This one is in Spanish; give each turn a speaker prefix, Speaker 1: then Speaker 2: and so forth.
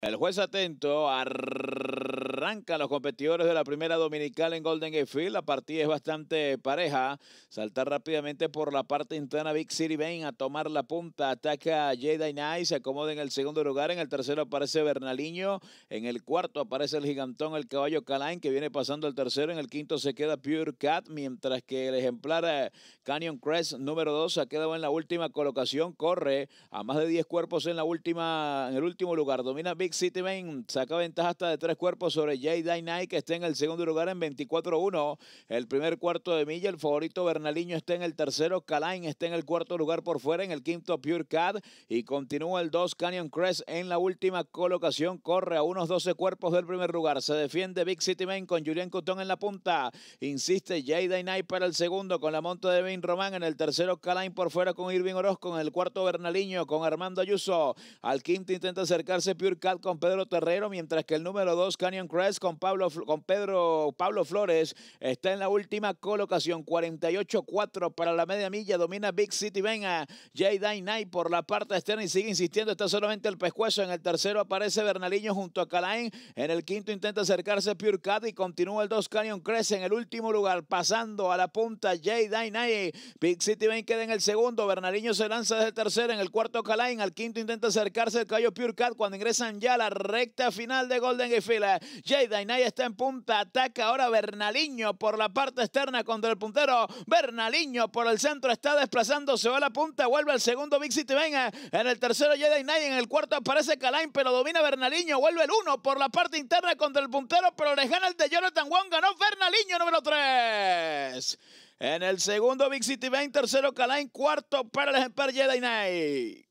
Speaker 1: El juez atento arranca a los competidores de la primera dominical en Golden Gate Field. La partida es bastante pareja. Saltar rápidamente por la parte interna Big City Bane a tomar la punta. Ataca Jedi Knight. Se acomoda en el segundo lugar. En el tercero aparece Bernaliño. En el cuarto aparece el gigantón, el caballo Calain, que viene pasando el tercero. En el quinto se queda Pure Cat, mientras que el ejemplar eh, Canyon Crest número 2 ha quedado en la última colocación. Corre a más de 10 cuerpos en la última, en el último lugar. Domina Big Big City Main saca ventaja hasta de tres cuerpos sobre jay Dainai, que está en el segundo lugar en 24-1. El primer cuarto de milla, el favorito Bernaliño está en el tercero, Calain está en el cuarto lugar por fuera, en el quinto Pure Cat, y continúa el 2 Canyon Crest en la última colocación, corre a unos 12 cuerpos del primer lugar, se defiende Big City Main con Julián Cotón en la punta, insiste Jay Dainai para el segundo con la monta de Ben Román, en el tercero Calain por fuera con Irving Orozco, en el cuarto Bernaliño con Armando Ayuso, al quinto intenta acercarse Pure Cat con Pedro Terrero, mientras que el número 2, Canyon Crest, con, Pablo, con Pedro, Pablo Flores, está en la última colocación. 48-4 para la media milla. Domina Big City Venga. J. Dainai por la parte externa y sigue insistiendo. Está solamente el pescuezo. En el tercero aparece Bernaliño junto a Calain. En el quinto intenta acercarse Pure Cat y continúa el 2 Canyon Crest en el último lugar. Pasando a la punta J. Dainai, Big City Venga queda en el segundo. Bernaliño se lanza desde el tercero. En el cuarto Calain. Al quinto intenta acercarse el Cayo Pure Cat. Cuando ingresan ya a la recta final de Golden Gifila. Jedi Inay está en punta, ataca ahora Bernaliño por la parte externa contra el puntero. Bernaliño por el centro está desplazando, se va a la punta, vuelve al segundo Big City Venga. En el tercero Jedi Inay, en el cuarto aparece Calain, pero domina Bernaliño, vuelve el uno por la parte interna contra el puntero, pero le gana el de Jonathan Wong, ganó Bernaliño número tres En el segundo Big City Venga, tercero Calain, cuarto para el ejemplar Jedi